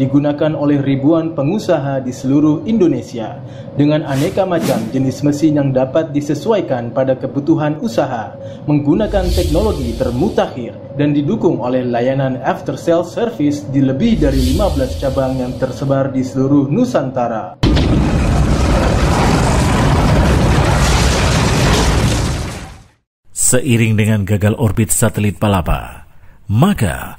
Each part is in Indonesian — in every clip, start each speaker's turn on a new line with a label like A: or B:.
A: digunakan oleh ribuan pengusaha di seluruh Indonesia dengan aneka macam jenis mesin yang dapat disesuaikan pada kebutuhan usaha menggunakan teknologi termutakhir dan didukung oleh layanan after sales service di lebih dari 15 cabang yang tersebar di seluruh Nusantara.
B: Seiring dengan gagal orbit satelit Palapa, maka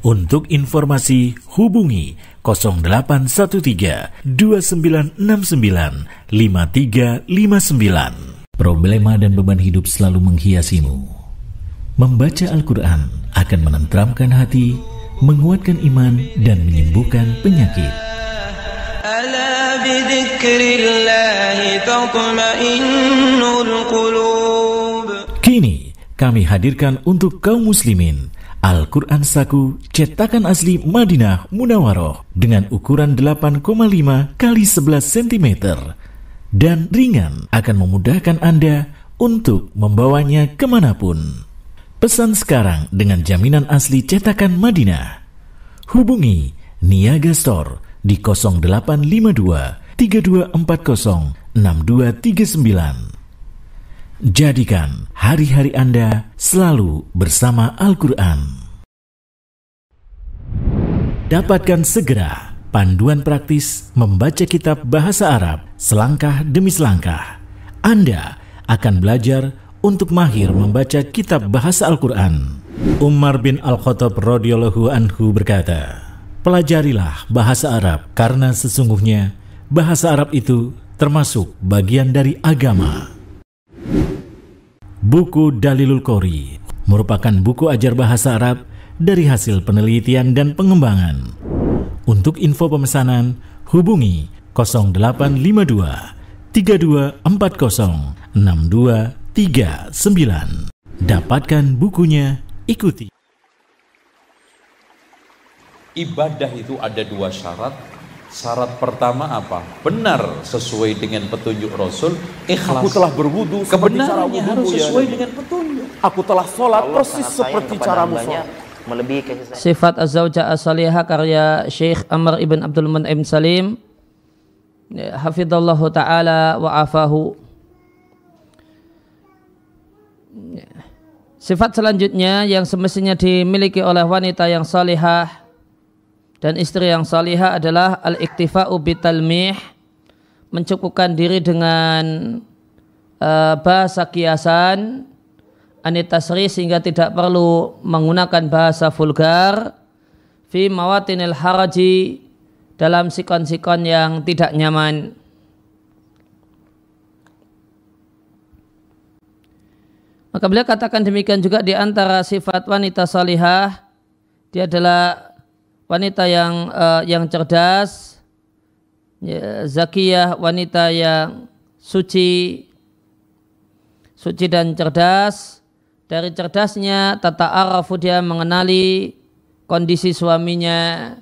B: untuk informasi hubungi 0813 2969 5359. Problema dan beban hidup selalu menghiasimu. Membaca Al-Qur'an akan menenteramkan hati, menguatkan iman dan menyembuhkan penyakit. Kini kami hadirkan untuk kaum muslimin Al-Quran Saku cetakan asli Madinah Munawaroh dengan ukuran 8,5 x 11 cm dan ringan akan memudahkan Anda untuk membawanya kemanapun. Pesan sekarang dengan jaminan asli cetakan Madinah. Hubungi Niaga Store di 0852 3240 6239 Jadikan hari-hari Anda selalu bersama Al-Quran. Dapatkan segera panduan praktis membaca kitab bahasa Arab selangkah demi selangkah. Anda akan belajar untuk mahir membaca kitab bahasa Al-Quran. Umar bin Al-Khattab radhiyallahu anhu berkata, Pelajarilah bahasa Arab karena sesungguhnya bahasa Arab itu termasuk bagian dari agama. Buku Dalilul Qori merupakan buku ajar bahasa Arab dari hasil penelitian dan pengembangan. Untuk info pemesanan, hubungi 0852 3240 6239. Dapatkan bukunya, ikuti. Ibadah itu ada dua syarat, Syarat pertama apa? Benar sesuai dengan petunjuk Rasul, ikhlas. Aku telah berwudu kebenarannya harus ya sesuai ya. dengan petunjuk. Aku telah sholat Allah persis seperti caramu sholat. Sifat
C: az Asaliha karya Syekh Amr Ibn Abdul Mun'im Salim ya, Hafidallahu Ta'ala wa afahu ya. Sifat selanjutnya yang semestinya dimiliki oleh wanita yang salihah dan istri yang salihah adalah al-iktifa'u bitalmih mencukupkan diri dengan uh, bahasa kiasan anitasri sehingga tidak perlu menggunakan bahasa vulgar fi mawatinil haraji dalam sikon-sikon yang tidak nyaman. Maka beliau katakan demikian juga di antara sifat wanita salihah, dia adalah wanita yang uh, yang cerdas, ya, zakiyah, wanita yang suci, suci dan cerdas. Dari cerdasnya tata arafu dia mengenali kondisi suaminya.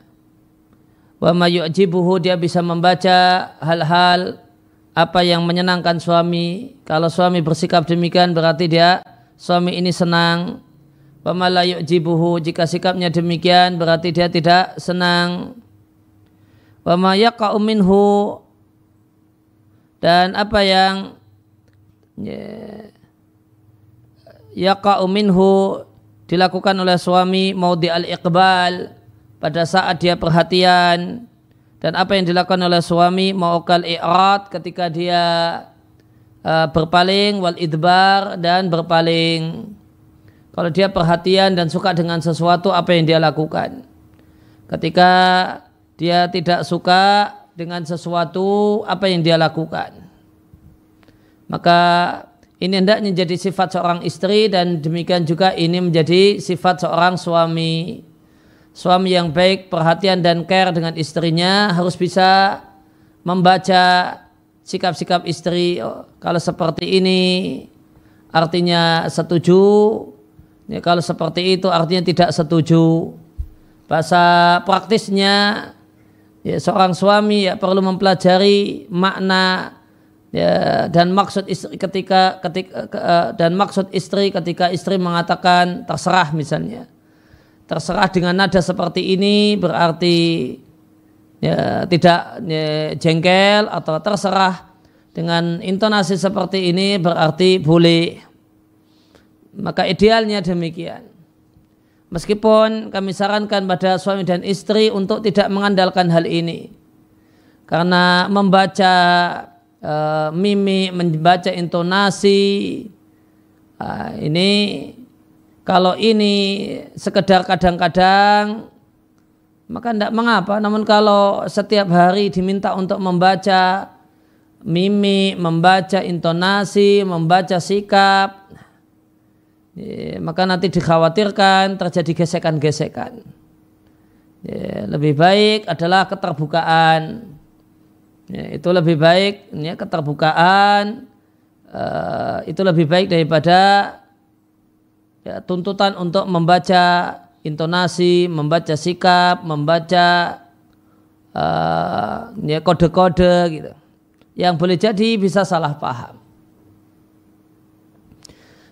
C: Wa mayu'jibuhu dia bisa membaca hal-hal apa yang menyenangkan suami. Kalau suami bersikap demikian berarti dia suami ini senang pemalayuk jibuhu jika sikapnya demikian berarti dia tidak senang. pemayak kauminhu dan apa yang ya kauminhu dilakukan oleh suami mau di al iqbal pada saat dia perhatian dan apa yang dilakukan oleh suami mau kal i'rad ketika dia uh, berpaling wal idbar dan berpaling kalau dia perhatian dan suka dengan sesuatu apa yang dia lakukan. Ketika dia tidak suka dengan sesuatu apa yang dia lakukan. Maka ini hendaknya menjadi sifat seorang istri dan demikian juga ini menjadi sifat seorang suami. Suami yang baik, perhatian dan care dengan istrinya harus bisa membaca sikap-sikap istri. kalau seperti ini artinya setuju, Ya, kalau seperti itu artinya tidak setuju. Bahasa praktisnya ya, seorang suami ya perlu mempelajari makna ya, dan maksud istri ketika ketika eh, eh, dan maksud istri ketika istri mengatakan terserah misalnya. Terserah dengan nada seperti ini berarti ya, tidak ya, jengkel atau terserah dengan intonasi seperti ini berarti boleh maka idealnya demikian. Meskipun kami sarankan pada suami dan istri untuk tidak mengandalkan hal ini. Karena membaca e, mimik, membaca intonasi, e, ini kalau ini sekedar kadang-kadang maka tidak mengapa. Namun kalau setiap hari diminta untuk membaca mimik, membaca intonasi, membaca sikap, Ya, maka nanti dikhawatirkan terjadi gesekan-gesekan. Ya, lebih baik adalah keterbukaan. Ya, itu lebih baik ya, keterbukaan. Uh, itu lebih baik daripada ya, tuntutan untuk membaca intonasi, membaca sikap, membaca uh, ya kode-kode gitu. Yang boleh jadi bisa salah paham.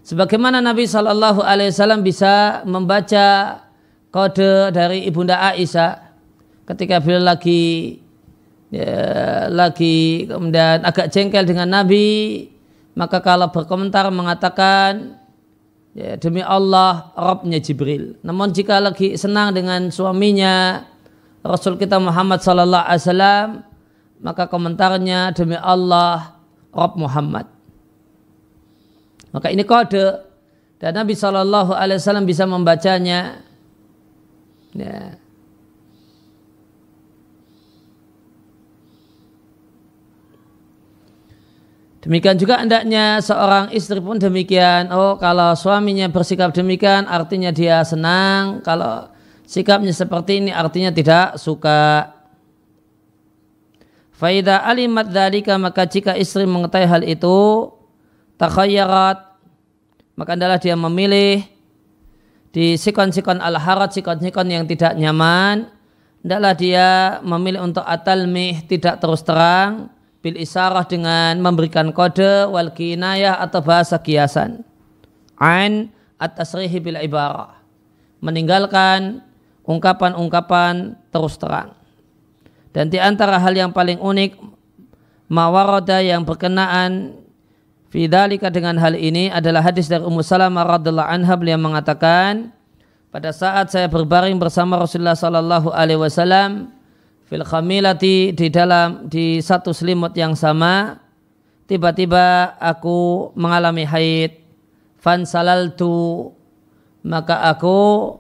C: Sebagaimana Nabi Shallallahu Alaihi Wasallam bisa membaca kode dari ibunda Aisyah ketika beliau lagi ya, lagi kemudian agak jengkel dengan Nabi, maka kalau berkomentar mengatakan ya, demi Allah Robnya Jibril. Namun jika lagi senang dengan suaminya Rasul kita Muhammad Shallallahu Alaihi Wasallam maka komentarnya demi Allah Rob Muhammad. Maka ini kode dan Nabi Shallallahu Alaihi Wasallam bisa membacanya. Ya. Demikian juga hendaknya seorang istri pun demikian. Oh, kalau suaminya bersikap demikian, artinya dia senang. Kalau sikapnya seperti ini, artinya tidak suka. Faida alimat dalika maka jika istri mengetahui hal itu, takhayyarat maka adalah dia memilih di sikon-sikon al-harat, sikon-sikon yang tidak nyaman, hendaklah dia memilih untuk atalmih tidak terus terang, bil isarah dengan memberikan kode, wal kinayah atau bahasa kiasan. Ain atasrihi bil ibarah. Meninggalkan ungkapan-ungkapan terus terang. Dan di antara hal yang paling unik, mawaroda yang berkenaan Fidalika dengan hal ini adalah hadis dari Ummu Salamah radhiallahu anha beliau mengatakan pada saat saya berbaring bersama Rasulullah sallallahu alaihi wasallam fil khamilati di dalam di satu selimut yang sama tiba-tiba aku mengalami haid fansalaltu maka aku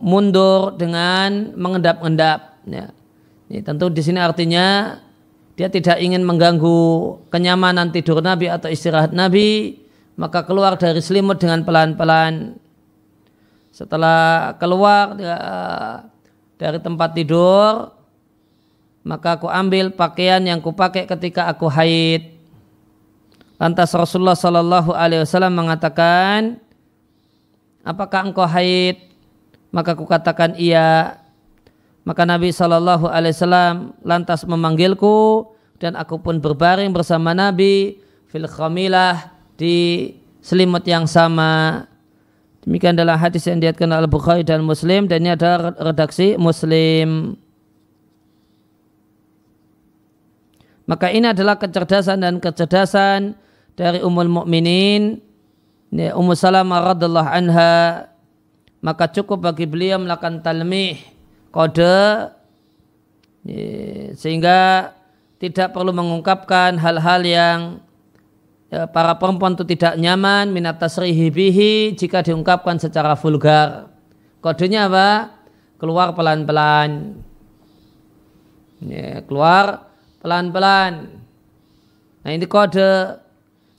C: mundur dengan mengendap-endap ya. Ini tentu di sini artinya dia tidak ingin mengganggu kenyamanan tidur Nabi atau istirahat Nabi, maka keluar dari selimut dengan pelan-pelan. Setelah keluar eh, dari tempat tidur, maka aku ambil pakaian yang kupakai ketika aku haid. Lantas Rasulullah Shallallahu Alaihi Wasallam mengatakan, apakah engkau haid? Maka aku katakan iya. Maka Nabi Shallallahu Alaihi Wasallam lantas memanggilku dan aku pun berbaring bersama Nabi fil khamilah di selimut yang sama. Demikian adalah hadis yang diatkan oleh Bukhari dan Muslim dan ini ada redaksi Muslim. Maka ini adalah kecerdasan dan kecerdasan dari umul Mukminin ya, Ummu Salamah radhiallahu anha maka cukup bagi beliau melakukan talmih kode sehingga tidak perlu mengungkapkan hal-hal yang ya, para perempuan itu tidak nyaman minat tasrihi bihi jika diungkapkan secara vulgar. Kodenya apa? Keluar pelan-pelan. Ya, keluar pelan-pelan. Nah ini kode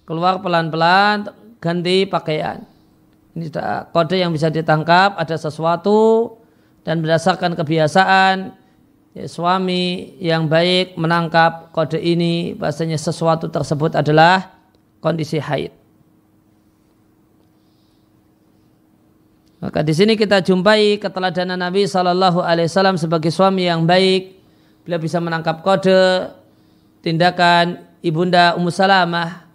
C: keluar pelan-pelan ganti pakaian. Ini kode yang bisa ditangkap ada sesuatu dan berdasarkan kebiasaan ya, suami yang baik menangkap kode ini bahasanya sesuatu tersebut adalah kondisi haid. Maka di sini kita jumpai keteladanan Nabi Shallallahu Alaihi Wasallam sebagai suami yang baik. Beliau bisa menangkap kode tindakan ibunda Ummu Salamah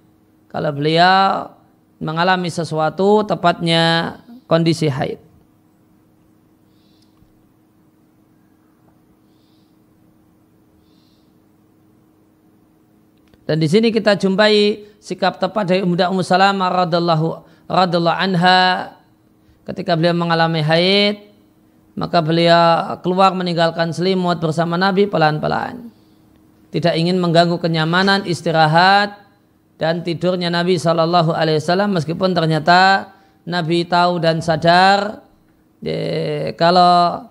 C: kalau beliau mengalami sesuatu tepatnya kondisi haid. Dan di sini kita jumpai sikap tepat dari Ummu Ummu Salamah radallahu radallahu anha ketika beliau mengalami haid maka beliau keluar meninggalkan selimut bersama Nabi pelan-pelan. Tidak ingin mengganggu kenyamanan istirahat dan tidurnya Nabi Shallallahu Alaihi Wasallam meskipun ternyata Nabi tahu dan sadar ya, kalau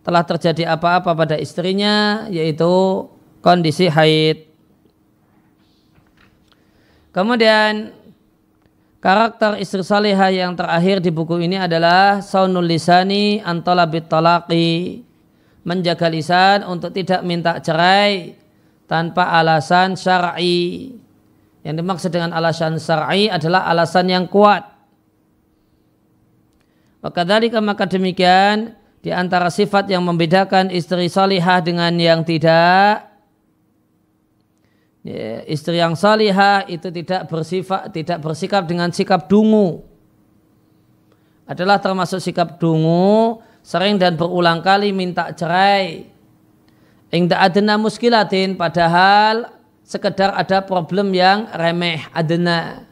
C: telah terjadi apa-apa pada istrinya yaitu kondisi haid. Kemudian karakter istri saleha yang terakhir di buku ini adalah saunul lisani antolabit talaqi menjaga lisan untuk tidak minta cerai tanpa alasan syar'i. Yang dimaksud dengan alasan syar'i adalah alasan yang kuat. Maka dari maka demikian di antara sifat yang membedakan istri salihah dengan yang tidak ya, istri yang salihah itu tidak bersifat tidak bersikap dengan sikap dungu adalah termasuk sikap dungu sering dan berulang kali minta cerai ingda adena muskilatin padahal sekedar ada problem yang remeh adena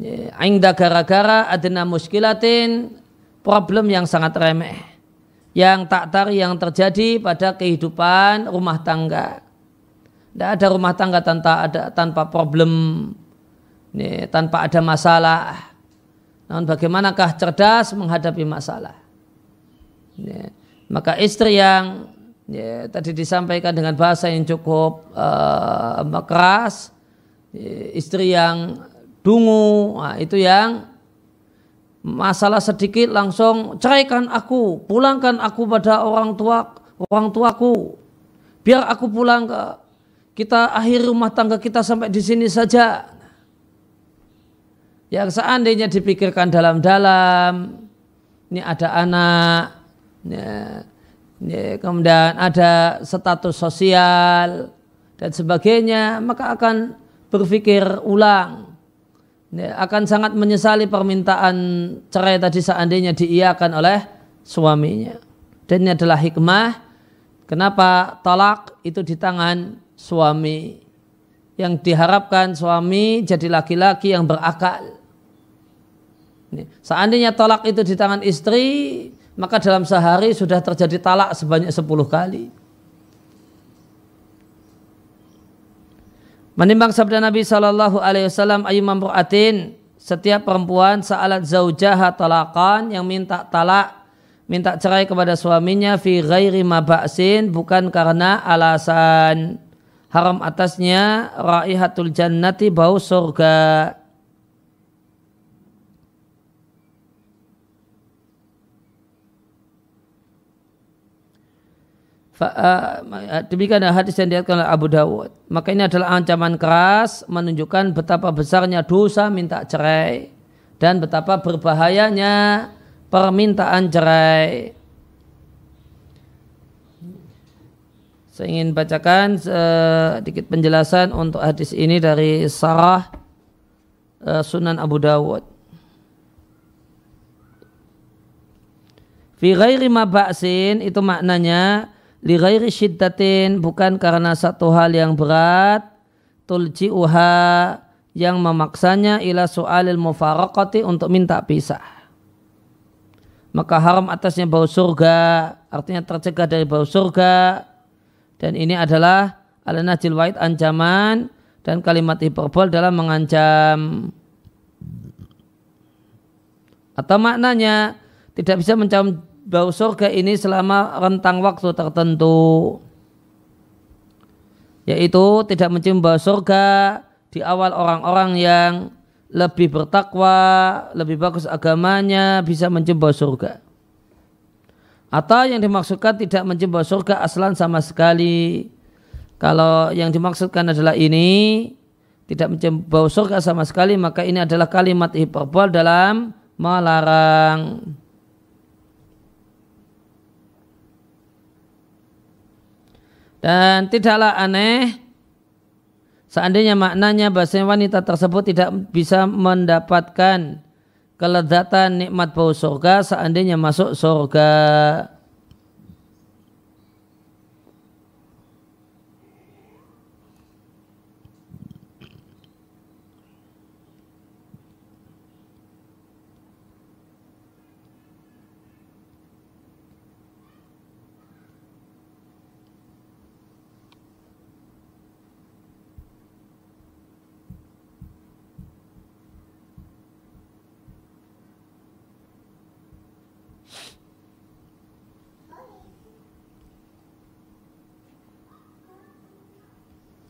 C: ya, ingda gara-gara adena muskilatin problem yang sangat remeh yang tak tari yang terjadi pada kehidupan rumah tangga. Tidak ada rumah tangga tanpa ada tanpa problem, ini, tanpa ada masalah. Namun bagaimanakah cerdas menghadapi masalah? Ini, maka istri yang ya, tadi disampaikan dengan bahasa yang cukup uh, keras, istri yang dungu, nah, itu yang masalah sedikit langsung ceraikan aku, pulangkan aku pada orang tua orang tuaku, biar aku pulang ke kita akhir rumah tangga kita sampai di sini saja. Yang seandainya dipikirkan dalam-dalam, ini ada anak, ya, ya, kemudian ada status sosial dan sebagainya, maka akan berpikir ulang. Ya, akan sangat menyesali permintaan cerai tadi seandainya diiakan oleh suaminya. Dan ini adalah hikmah kenapa tolak itu di tangan suami yang diharapkan suami jadi laki-laki yang berakal. Seandainya tolak itu di tangan istri, maka dalam sehari sudah terjadi talak sebanyak 10 kali. Menimbang sabda Nabi Shallallahu Alaihi Wasallam ayu mamruatin setiap perempuan saalat zaujah talakan yang minta talak minta cerai kepada suaminya fi ghairi mabaksin bukan karena alasan haram atasnya raihatul jannati bau surga demikian hadis yang diatkan oleh Abu Dawud. Maka ini adalah ancaman keras menunjukkan betapa besarnya dosa minta cerai dan betapa berbahayanya permintaan cerai. Saya ingin bacakan sedikit eh, penjelasan untuk hadis ini dari Sarah eh, Sunan Abu Dawud. Fi ghairi mabaksin itu maknanya li ghairi syiddatin bukan karena satu hal yang berat tulji'uha yang memaksanya ila soalil mufarakati untuk minta pisah maka haram atasnya bau surga artinya tercegah dari bau surga dan ini adalah al-najil wa'id ancaman dan kalimat hiperbol dalam mengancam atau maknanya tidak bisa mencium bau surga ini selama rentang waktu tertentu yaitu tidak mencium bau surga di awal orang-orang yang lebih bertakwa, lebih bagus agamanya bisa mencium bau surga. Atau yang dimaksudkan tidak mencoba surga aslan sama sekali. Kalau yang dimaksudkan adalah ini tidak mencoba surga sama sekali maka ini adalah kalimat hiperbol dalam melarang. Dan tidaklah aneh seandainya maknanya bahasa wanita tersebut tidak bisa mendapatkan kelezatan nikmat bau surga seandainya masuk surga.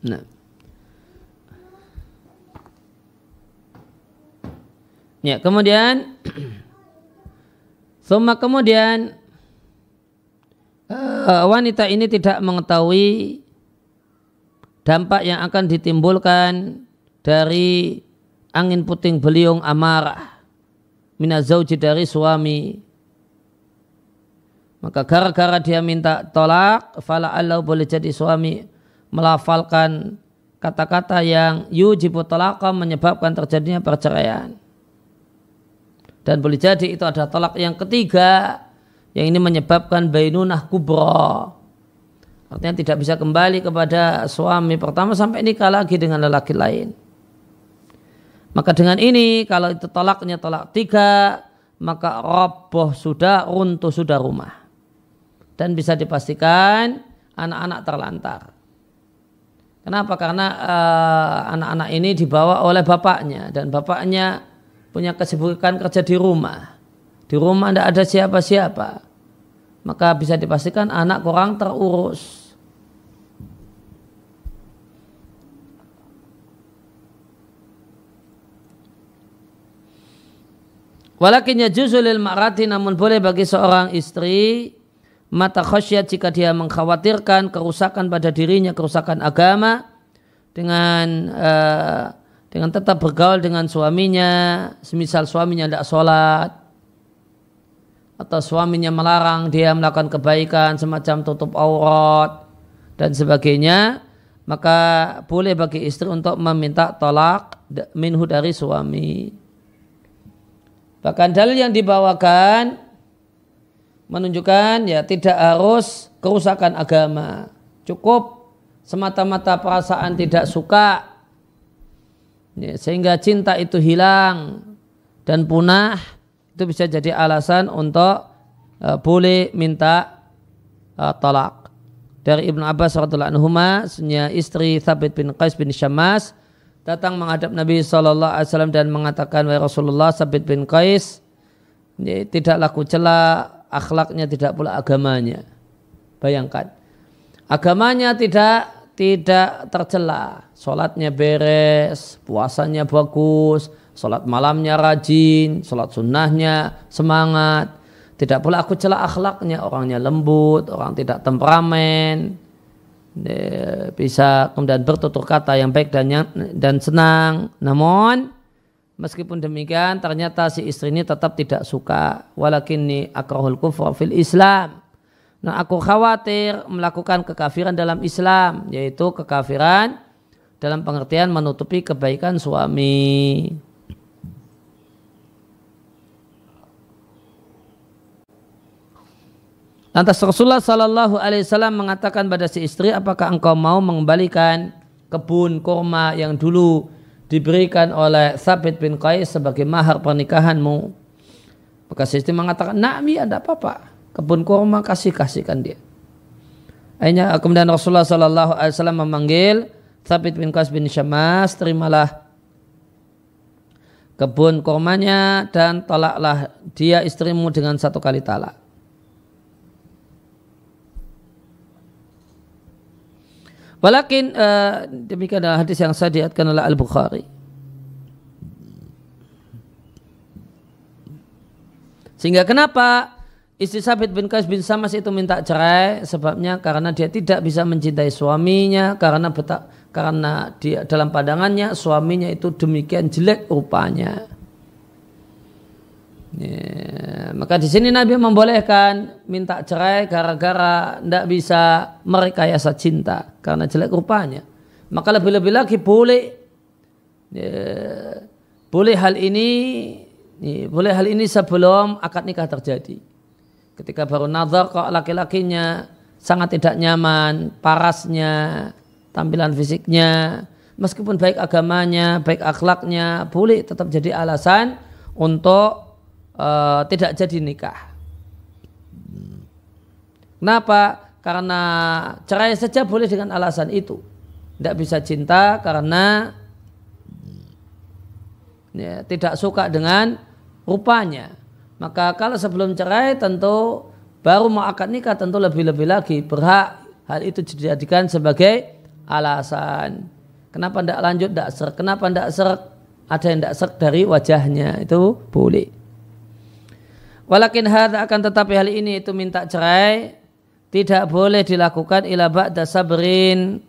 C: Nah, Ya, kemudian Suma kemudian uh, wanita ini tidak mengetahui dampak yang akan ditimbulkan dari angin puting beliung amarah minazauji dari suami maka gara-gara dia minta tolak fala Allah boleh jadi suami melafalkan kata-kata yang yujibu talaka menyebabkan terjadinya perceraian. Dan boleh jadi itu ada tolak yang ketiga yang ini menyebabkan bainunah kubro. Artinya tidak bisa kembali kepada suami pertama sampai nikah lagi dengan lelaki lain. Maka dengan ini kalau itu tolaknya tolak tiga maka roboh sudah runtuh sudah rumah. Dan bisa dipastikan anak-anak terlantar. Kenapa? Karena eh, anak-anak uh, ini dibawa oleh bapaknya dan bapaknya punya kesibukan kerja di rumah. Di rumah tidak ada siapa-siapa. Maka bisa dipastikan anak kurang terurus. Walakinya juzulil lil ma'rati namun boleh bagi seorang istri mata khasyat jika dia mengkhawatirkan kerusakan pada dirinya, kerusakan agama dengan uh, dengan tetap bergaul dengan suaminya, semisal suaminya tidak sholat atau suaminya melarang dia melakukan kebaikan semacam tutup aurat dan sebagainya, maka boleh bagi istri untuk meminta tolak minhu dari suami. Bahkan dalil yang dibawakan menunjukkan ya tidak harus kerusakan agama. Cukup semata-mata perasaan tidak suka ya, sehingga cinta itu hilang dan punah itu bisa jadi alasan untuk uh, boleh minta uh, e, talak. Dari Ibnu Abbas radhiallahu anhu, sunya istri Thabit bin Qais bin Syamas datang menghadap Nabi saw dan mengatakan wahai Rasulullah Thabit bin Qais ya, tidaklah kucela akhlaknya, tidak pula agamanya. Bayangkan, agamanya tidak tidak tercela, sholatnya beres, puasanya bagus, sholat malamnya rajin, sholat sunnahnya semangat. Tidak pula aku celah akhlaknya, orangnya lembut, orang tidak temperamen, eh, bisa kemudian bertutur kata yang baik dan yang, dan senang. Namun Meskipun demikian, ternyata si istri ini tetap tidak suka. kini aku kufur fil Islam. Nah, aku khawatir melakukan kekafiran dalam Islam, yaitu kekafiran dalam pengertian menutupi kebaikan suami. Lantas Rasulullah Shallallahu Alaihi Wasallam mengatakan pada si istri, apakah engkau mau mengembalikan kebun kurma yang dulu diberikan oleh Sabit bin Qais sebagai mahar pernikahanmu. Maka istri mengatakan, Na'mi ada apa-apa. Kebun kurma kasih-kasihkan dia. Akhirnya kemudian Rasulullah Shallallahu Alaihi Wasallam memanggil Sabit bin Qais bin Syamas, terimalah kebun kurmanya dan tolaklah dia istrimu dengan satu kali talak. Walakin uh, demikian hadis yang saya diatkan oleh Al-Bukhari. Sehingga kenapa istri Sabit bin Qais bin Samas itu minta cerai sebabnya karena dia tidak bisa mencintai suaminya karena betak, karena dia dalam pandangannya suaminya itu demikian jelek rupanya. Ya, maka di sini Nabi membolehkan minta cerai gara-gara tidak bisa merekayasa cinta karena jelek rupanya. Maka lebih-lebih lagi boleh ya, boleh hal ini ya, boleh hal ini sebelum akad nikah terjadi. Ketika baru nazar kok laki-lakinya sangat tidak nyaman, parasnya, tampilan fisiknya, meskipun baik agamanya, baik akhlaknya, boleh tetap jadi alasan untuk uh, tidak jadi nikah. Kenapa? karena cerai saja boleh dengan alasan itu. Tidak bisa cinta karena ya, tidak suka dengan rupanya. Maka kalau sebelum cerai tentu baru mau akad nikah tentu lebih-lebih lagi berhak hal itu dijadikan sebagai alasan. Kenapa tidak lanjut tidak ser? Kenapa tidak ser? Ada yang tidak ser dari wajahnya itu boleh. Walakin hal akan tetapi hal ini itu minta cerai tidak boleh dilakukan ila ba'da sabrin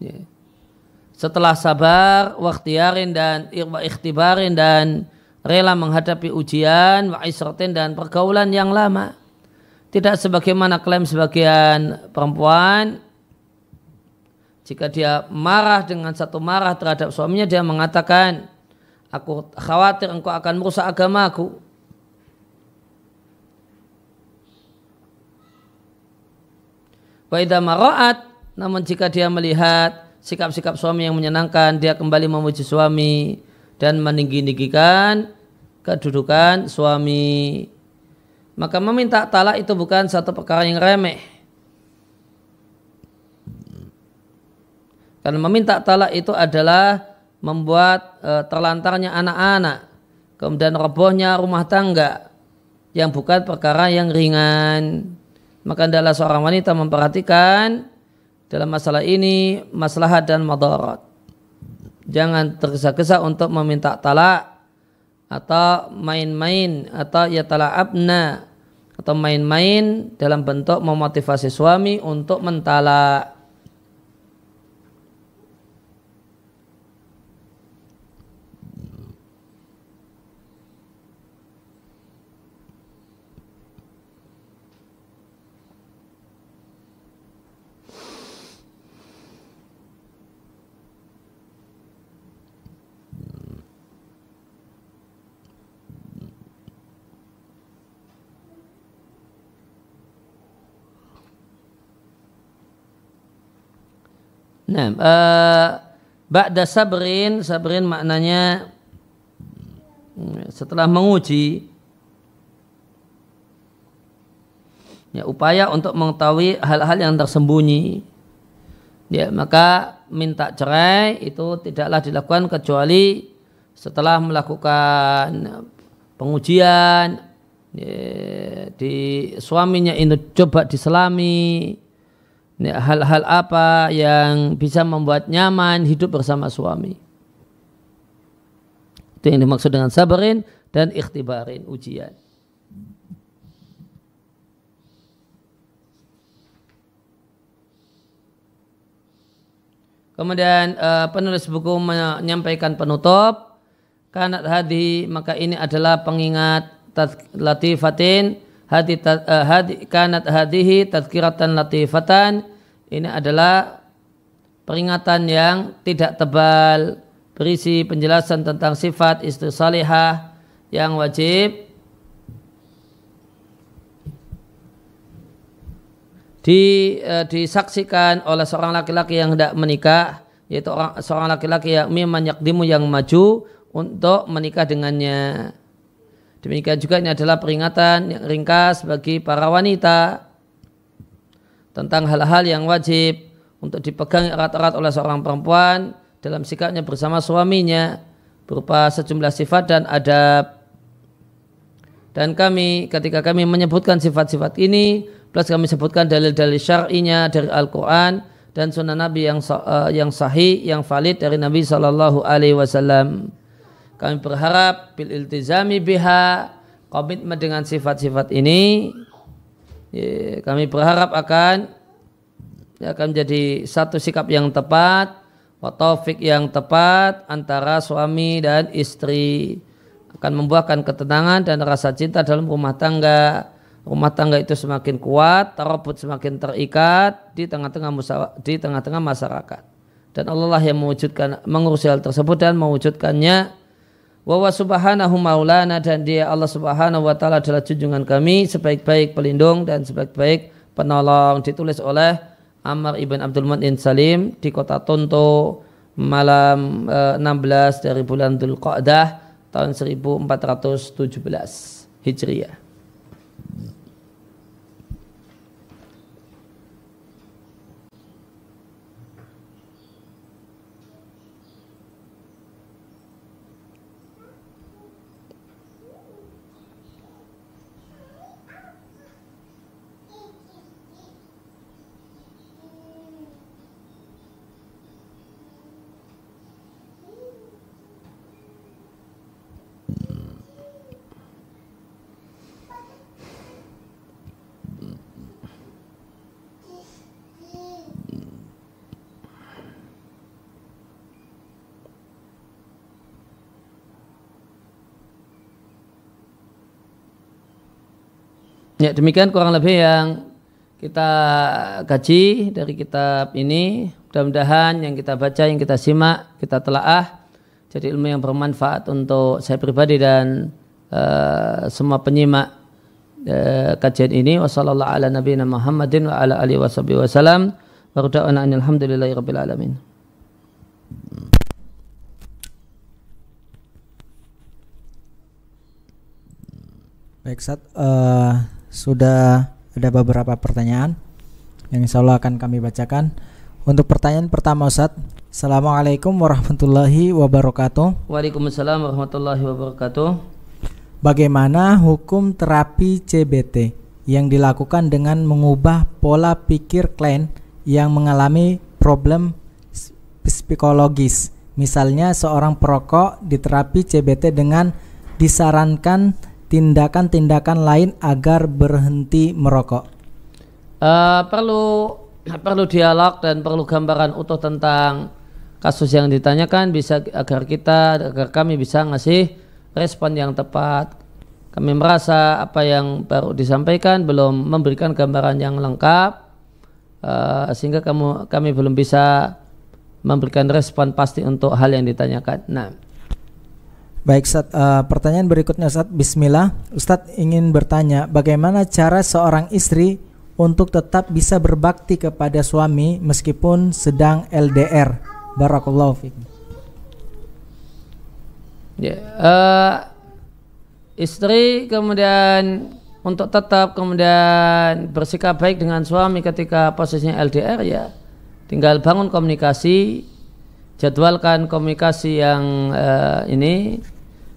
C: ya. setelah sabar waktiarin dan ikhtibarin dan rela menghadapi ujian wa dan pergaulan yang lama tidak sebagaimana klaim sebagian perempuan jika dia marah dengan satu marah terhadap suaminya dia mengatakan Aku khawatir engkau akan merusak agamaku. Baida maroat, namun jika dia melihat sikap-sikap suami yang menyenangkan, dia kembali memuji suami dan meninggi-ninggikan kedudukan suami. Maka meminta talak itu bukan satu perkara yang remeh. Karena meminta talak itu adalah membuat e, terlantarnya anak-anak, kemudian robohnya rumah tangga yang bukan perkara yang ringan. Maka adalah seorang wanita memperhatikan dalam masalah ini maslahat dan madarat. Jangan tergesa-gesa untuk meminta talak atau main-main atau ya talak abna atau main-main dalam bentuk memotivasi suami untuk mentala Nah, uh, Ba'da sabrin, sabrin maknanya hmm, setelah menguji ya, upaya untuk mengetahui hal-hal yang tersembunyi ya maka minta cerai itu tidaklah dilakukan kecuali setelah melakukan pengujian ya, di suaminya itu coba diselami hal-hal apa yang bisa membuat nyaman hidup bersama suami. Itu yang dimaksud dengan sabarin dan ikhtibarin, ujian. Kemudian uh, penulis buku menyampaikan penutup kanat hadi maka ini adalah pengingat latifatin hadi, eh, hadi kanat hadihi tazkiratan latifatan ini adalah peringatan yang tidak tebal berisi penjelasan tentang sifat istri salihah yang wajib di, eh, disaksikan oleh seorang laki-laki yang hendak menikah yaitu orang, seorang laki-laki yang memang yakdimu yang maju untuk menikah dengannya. Demikian juga ini adalah peringatan yang ringkas bagi para wanita tentang hal-hal yang wajib untuk dipegang erat-erat oleh seorang perempuan dalam sikapnya bersama suaminya berupa sejumlah sifat dan adab. Dan kami ketika kami menyebutkan sifat-sifat ini plus kami sebutkan dalil-dalil syar'inya dari Al-Qur'an dan sunnah Nabi yang eh, yang sahih yang valid dari Nabi saw. Kami berharap bil iltizami biha komitmen dengan sifat-sifat ini ya, kami berharap akan ya, akan menjadi satu sikap yang tepat, taufik yang tepat antara suami dan istri akan membuahkan ketenangan dan rasa cinta dalam rumah tangga. Rumah tangga itu semakin kuat, tarobut semakin terikat di tengah-tengah di tengah-tengah masyarakat. Dan Allah lah yang mewujudkan mengurus hal tersebut dan mewujudkannya Wawa subhanahu maulana dan dia Allah subhanahu wa ta'ala adalah junjungan kami sebaik-baik pelindung dan sebaik-baik penolong ditulis oleh Amr ibn Abdul Mu'in Salim di kota Tonto malam eh, 16 dari bulan al-Qadah tahun 1417 Hijriah. Ya, demikian kurang lebih yang kita kaji dari kitab ini. Mudah-mudahan yang kita baca, yang kita simak, kita telaah jadi ilmu yang bermanfaat untuk saya pribadi dan uh, semua penyimak uh, kajian ini. Wassalamualaikum warahmatullahi wabarakatuh. Muhammadin wa
A: Baik, Sat, uh, eh, sudah ada beberapa pertanyaan yang insya Allah akan kami bacakan. Untuk pertanyaan pertama Ustaz, Assalamualaikum warahmatullahi wabarakatuh.
C: Waalaikumsalam warahmatullahi wabarakatuh.
A: Bagaimana hukum terapi CBT yang dilakukan dengan mengubah pola pikir klien yang mengalami problem psikologis? Misalnya seorang perokok diterapi CBT dengan disarankan tindakan-tindakan lain agar berhenti merokok?
C: Uh, perlu perlu dialog dan perlu gambaran utuh tentang kasus yang ditanyakan bisa agar kita agar kami bisa ngasih respon yang tepat. Kami merasa apa yang baru disampaikan belum memberikan gambaran yang lengkap uh, sehingga kamu kami belum bisa memberikan respon pasti untuk hal yang ditanyakan. Nah,
A: Baik, Ustaz, uh, eh, pertanyaan berikutnya Ustaz, bismillah. Ustaz ingin bertanya, bagaimana cara seorang istri untuk tetap bisa berbakti kepada suami meskipun sedang LDR? Barakallahu fiik.
C: Ya, uh, istri kemudian untuk tetap kemudian bersikap baik dengan suami ketika posisinya LDR ya tinggal bangun komunikasi jadwalkan komunikasi yang uh, ini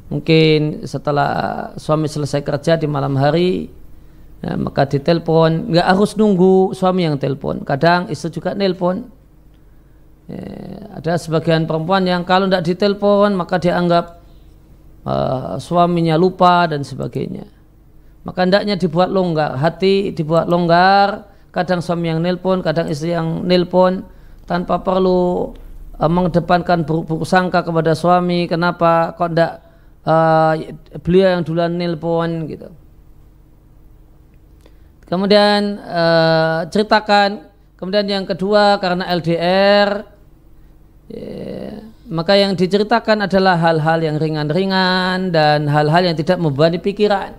C: mungkin setelah suami selesai kerja di malam hari ya, maka ditelepon nggak harus nunggu suami yang telepon kadang istri juga nelpon ya, ada sebagian perempuan yang kalau tidak ditelepon maka dianggap uh, suaminya lupa dan sebagainya maka hendaknya dibuat longgar hati dibuat longgar kadang suami yang nelpon kadang istri yang nelpon tanpa perlu uh, mengedepankan buruk-buruk sangka kepada suami kenapa kok tidak uh, beliau yang duluan nelpon gitu. Kemudian uh, ceritakan, kemudian yang kedua karena LDR, ya, maka yang diceritakan adalah hal-hal yang ringan-ringan dan hal-hal yang tidak membebani pikiran.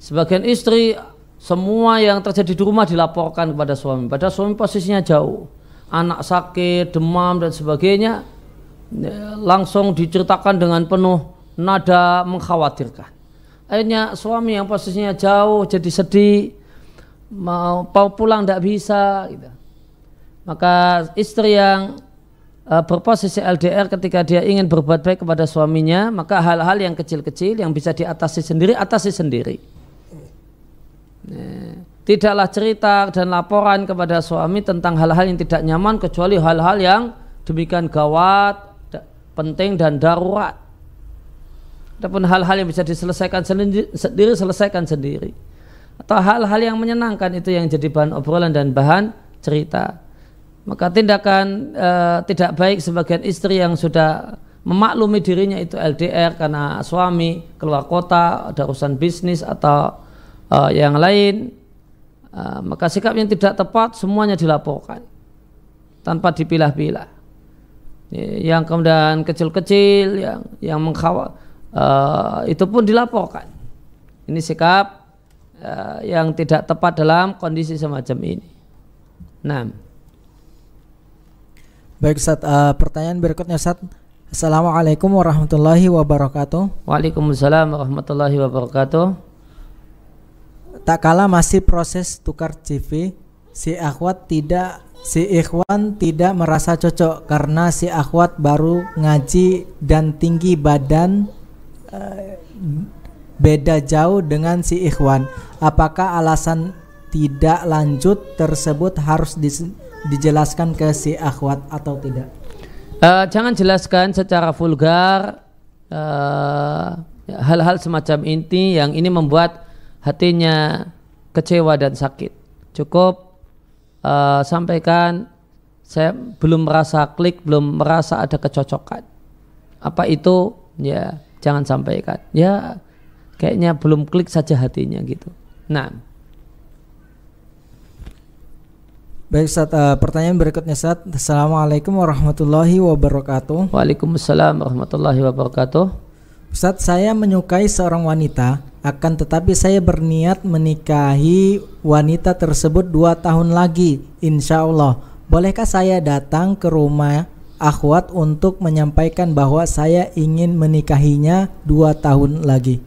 C: Sebagian istri semua yang terjadi di rumah dilaporkan kepada suami, padahal suami posisinya jauh, anak sakit, demam dan sebagainya langsung diceritakan dengan penuh nada mengkhawatirkan. Akhirnya suami yang posisinya jauh jadi sedih, mau, mau pulang tidak bisa. Gitu. Maka istri yang uh, berposisi LDR ketika dia ingin berbuat baik kepada suaminya, maka hal-hal yang kecil-kecil yang bisa diatasi sendiri, atasi sendiri. Nah, tidaklah cerita dan laporan kepada suami tentang hal-hal yang tidak nyaman kecuali hal-hal yang demikian gawat penting dan darurat. ataupun hal-hal yang bisa diselesaikan sendiri, sendiri selesaikan sendiri. Atau hal-hal yang menyenangkan itu yang jadi bahan obrolan dan bahan cerita. Maka tindakan e, tidak baik sebagian istri yang sudah memaklumi dirinya itu LDR karena suami keluar kota, ada urusan bisnis atau e, yang lain, e, maka sikap yang tidak tepat semuanya dilaporkan tanpa dipilah-pilah yang kemudian kecil-kecil yang yang mengkhawa uh, itu pun dilaporkan. Ini sikap uh, yang tidak tepat dalam kondisi semacam ini. Nah.
A: Baik saat uh, eh, pertanyaan berikutnya saat Assalamualaikum warahmatullahi wabarakatuh.
C: Waalaikumsalam
A: warahmatullahi wabarakatuh. Tak kalah masih proses tukar CV, si akhwat tidak si ikhwan tidak merasa cocok karena si akhwat baru ngaji dan tinggi badan eh, beda jauh dengan si ikhwan. Apakah alasan tidak lanjut tersebut harus dijelaskan ke si akhwat atau tidak?
C: Uh, jangan jelaskan secara vulgar eh, hal-hal uh, hal -hal semacam ini yang ini membuat hatinya kecewa dan sakit. Cukup Eh, sampaikan saya belum merasa klik, belum merasa ada kecocokan. Apa itu? Ya, jangan sampaikan. Ya, kayaknya belum klik saja hatinya gitu. Nah,
A: Baik saat uh, eh, pertanyaan berikutnya saat Assalamualaikum warahmatullahi wabarakatuh. Waalaikumsalam warahmatullahi wabarakatuh. Ustaz, saya menyukai seorang wanita akan tetapi saya berniat menikahi wanita tersebut dua tahun lagi, insya Allah. Bolehkah saya datang ke rumah akhwat untuk menyampaikan bahwa saya ingin menikahinya dua tahun lagi?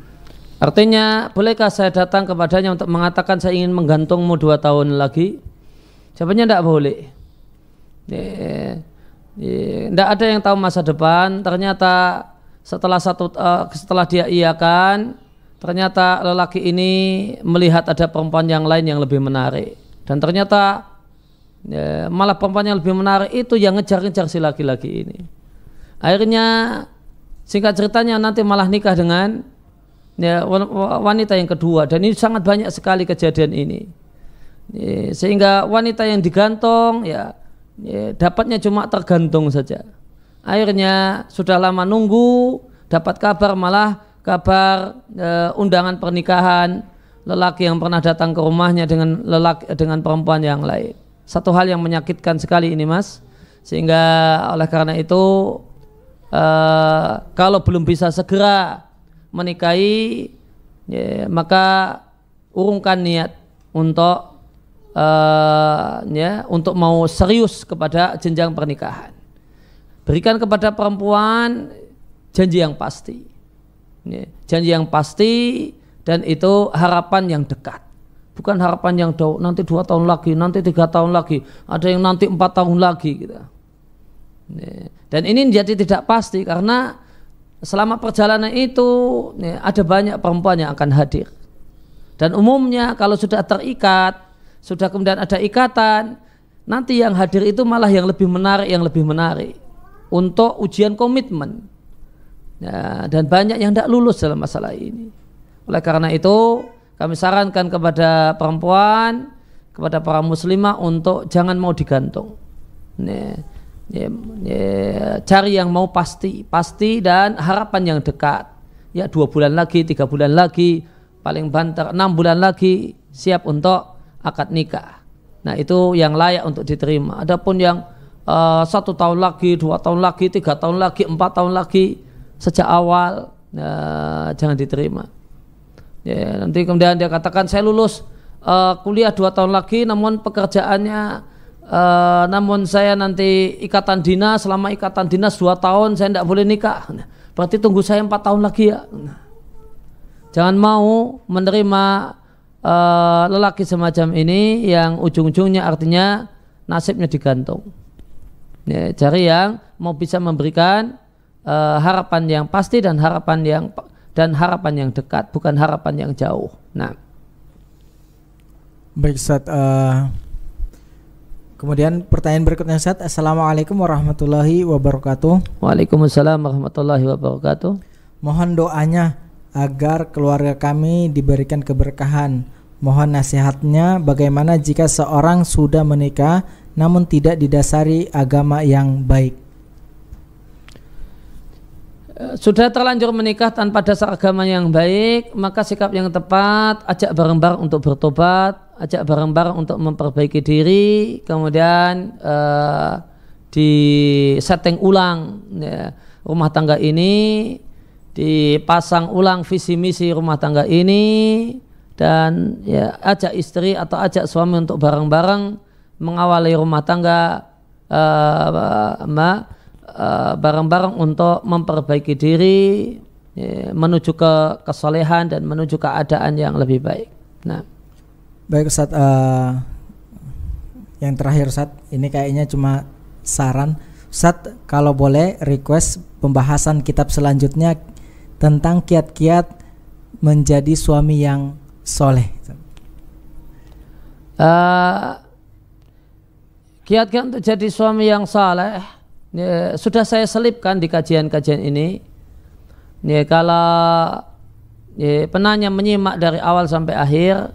C: Artinya, bolehkah saya datang kepadanya untuk mengatakan saya ingin menggantungmu dua tahun lagi? Jawabannya tidak boleh. Tidak ada yang tahu masa depan. Ternyata setelah satu uh, setelah dia iakan, ternyata lelaki ini melihat ada perempuan yang lain yang lebih menarik dan ternyata ya, malah perempuan yang lebih menarik itu yang ngejar-ngejar si laki-laki ini akhirnya singkat ceritanya nanti malah nikah dengan ya, wanita yang kedua dan ini sangat banyak sekali kejadian ini ya, sehingga wanita yang digantung ya, ya dapatnya cuma tergantung saja akhirnya sudah lama nunggu dapat kabar malah kabar e, undangan pernikahan lelaki yang pernah datang ke rumahnya dengan lelaki dengan perempuan yang lain. Satu hal yang menyakitkan sekali ini Mas, sehingga oleh karena itu e, kalau belum bisa segera menikahi ya, maka urungkan niat untuk uh, ya untuk mau serius kepada jenjang pernikahan. Berikan kepada perempuan janji yang pasti. Janji yang pasti dan itu harapan yang dekat. Bukan harapan yang jauh, nanti dua tahun lagi, nanti tiga tahun lagi, ada yang nanti empat tahun lagi. Gitu. Dan ini menjadi tidak pasti karena selama perjalanan itu ada banyak perempuan yang akan hadir. Dan umumnya kalau sudah terikat, sudah kemudian ada ikatan, nanti yang hadir itu malah yang lebih menarik, yang lebih menarik untuk ujian komitmen. Ya, dan banyak yang tidak lulus dalam masalah ini. Oleh karena itu, kami sarankan kepada perempuan, kepada para muslimah untuk jangan mau digantung. Ya, ya, ya, cari yang mau pasti, pasti dan harapan yang dekat. Ya dua bulan lagi, tiga bulan lagi, paling banter enam bulan lagi siap untuk akad nikah. Nah itu yang layak untuk diterima. Adapun yang uh, satu tahun lagi, dua tahun lagi, tiga tahun lagi, empat tahun lagi, sejak awal ya, jangan diterima. Ya, nanti kemudian dia katakan saya lulus uh, kuliah dua tahun lagi, namun pekerjaannya, uh, namun saya nanti ikatan dinas selama ikatan dinas dua tahun saya tidak boleh nikah. Nah, berarti tunggu saya empat tahun lagi ya. Nah, jangan mau menerima uh, lelaki semacam ini yang ujung-ujungnya artinya nasibnya digantung. Ya, cari yang mau bisa memberikan Eh, harapan yang pasti dan harapan yang dan harapan yang dekat bukan harapan yang jauh. Nah,
A: baik Ustaz, uh, kemudian pertanyaan berikutnya Ustaz, Assalamualaikum warahmatullahi wabarakatuh.
C: Waalaikumsalam warahmatullahi
A: wabarakatuh. Mohon doanya agar keluarga kami diberikan keberkahan. Mohon nasihatnya bagaimana jika seorang sudah menikah namun tidak didasari agama yang baik.
C: Eh, sudah terlanjur menikah tanpa dasar agama yang baik, maka sikap yang tepat, ajak bareng-bareng untuk bertobat, ajak bareng-bareng untuk memperbaiki diri, kemudian uh, di setting ulang ya, rumah tangga ini, dipasang ulang visi misi rumah tangga ini, dan ya ajak istri atau ajak suami untuk bareng-bareng mengawali rumah tangga, uh, ma, Eh, barang-barang uh, untuk memperbaiki diri ya, menuju ke kesolehan dan menuju keadaan yang lebih baik. Nah,
A: baik saat uh, eh, yang terakhir saat ini kayaknya cuma saran. saat kalau boleh request pembahasan kitab selanjutnya tentang kiat-kiat menjadi suami yang soleh. Uh,
C: kiat-kiat untuk jadi suami yang saleh ya, sudah saya selipkan di kajian-kajian ini ya, kalau ya, penanya menyimak dari awal sampai akhir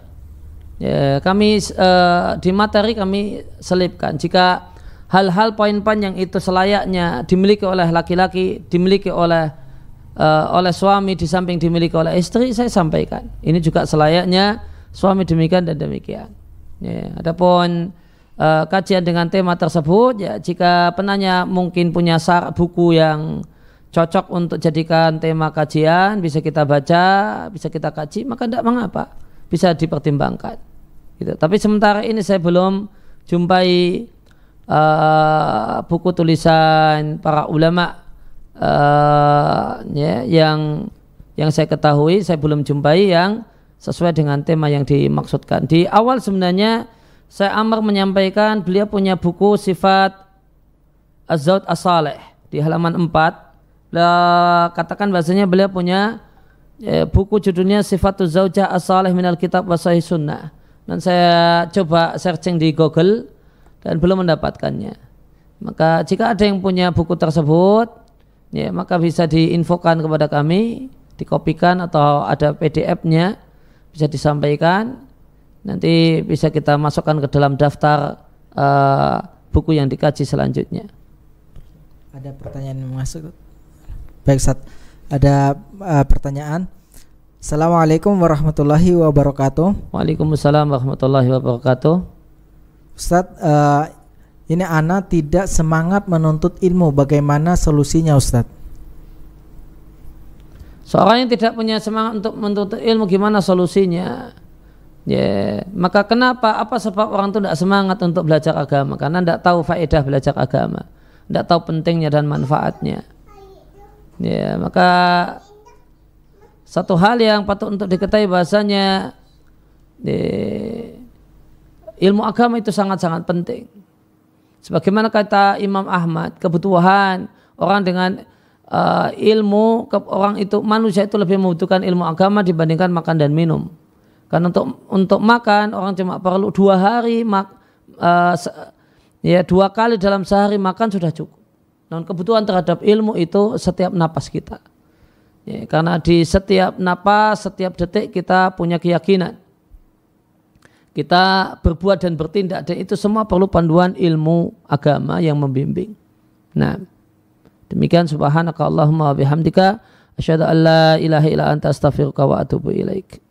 C: ya, kami eh, di materi kami selipkan jika hal-hal poin-poin yang itu selayaknya dimiliki oleh laki-laki dimiliki oleh eh, oleh suami di samping dimiliki oleh istri saya sampaikan ini juga selayaknya suami demikian dan demikian ya, adapun uh, kajian dengan tema tersebut ya jika penanya mungkin punya sar buku yang cocok untuk jadikan tema kajian bisa kita baca bisa kita kaji maka tidak mengapa bisa dipertimbangkan gitu tapi sementara ini saya belum jumpai uh, buku tulisan para ulama uh, ya yang yang saya ketahui saya belum jumpai yang sesuai dengan tema yang dimaksudkan di awal sebenarnya saya Amr menyampaikan beliau punya buku sifat Az-Zawd di halaman 4. La, katakan bahasanya beliau punya eh, buku judulnya sifat Zawjah as minal Kitab wa Sunnah. Dan saya coba searching di Google dan belum mendapatkannya. Maka jika ada yang punya buku tersebut, ya maka bisa diinfokan kepada kami, dikopikan atau ada PDF-nya bisa disampaikan nanti bisa kita masukkan ke dalam daftar uh, buku yang dikaji selanjutnya.
A: Ada pertanyaan
C: yang masuk. Baik, Sat. Ada uh, pertanyaan.
A: Assalamualaikum warahmatullahi wabarakatuh.
C: Waalaikumsalam warahmatullahi wabarakatuh.
A: Ustaz, uh, ini anak tidak semangat menuntut ilmu. Bagaimana solusinya, Ustaz?
C: Seorang yang tidak punya semangat untuk menuntut ilmu, gimana solusinya? Ya, maka kenapa? Apa sebab orang itu tidak semangat untuk belajar agama? Karena tidak tahu faedah belajar agama, tidak tahu pentingnya dan manfaatnya. Ya, maka satu hal yang patut untuk diketahui bahasanya yeah, ilmu agama itu sangat-sangat penting. Sebagaimana kata Imam Ahmad, kebutuhan orang dengan uh, ilmu, orang itu manusia itu lebih membutuhkan ilmu agama dibandingkan makan dan minum. Karena untuk untuk makan orang cuma perlu dua hari mak, uh, ya dua kali dalam sehari makan sudah cukup. Namun kebutuhan terhadap ilmu itu setiap napas kita. Ya, karena di setiap napas, setiap detik kita punya keyakinan. Kita berbuat dan bertindak dan itu semua perlu panduan ilmu agama yang membimbing. Nah, demikian Allahumma wa bihamdika asyhadu an la ilaha illa anta astaghfiruka wa atubu ilaika.